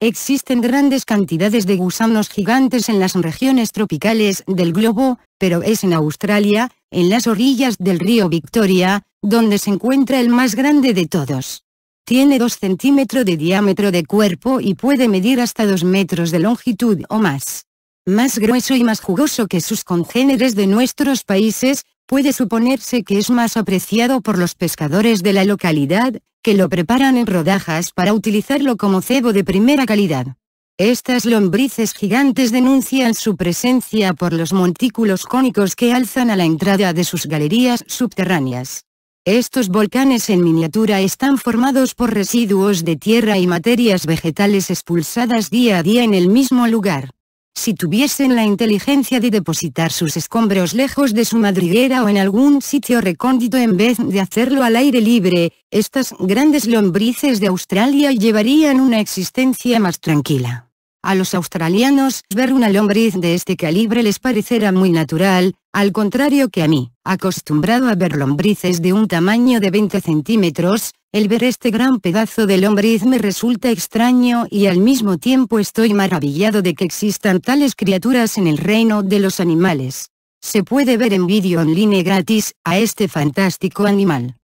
Existen grandes cantidades de gusanos gigantes en las regiones tropicales del globo, pero es en Australia, en las orillas del río Victoria, donde se encuentra el más grande de todos. Tiene 2 centímetros de diámetro de cuerpo y puede medir hasta 2 metros de longitud o más. Más grueso y más jugoso que sus congéneres de nuestros países, puede suponerse que es más apreciado por los pescadores de la localidad, lo preparan en rodajas para utilizarlo como cebo de primera calidad. Estas lombrices gigantes denuncian su presencia por los montículos cónicos que alzan a la entrada de sus galerías subterráneas. Estos volcanes en miniatura están formados por residuos de tierra y materias vegetales expulsadas día a día en el mismo lugar si tuviesen la inteligencia de depositar sus escombros lejos de su madriguera o en algún sitio recóndito en vez de hacerlo al aire libre, estas grandes lombrices de Australia llevarían una existencia más tranquila. A los australianos ver una lombriz de este calibre les parecerá muy natural, al contrario que a mí acostumbrado a ver lombrices de un tamaño de 20 centímetros, el ver este gran pedazo de lombriz me resulta extraño y al mismo tiempo estoy maravillado de que existan tales criaturas en el reino de los animales. Se puede ver en vídeo online gratis, a este fantástico animal.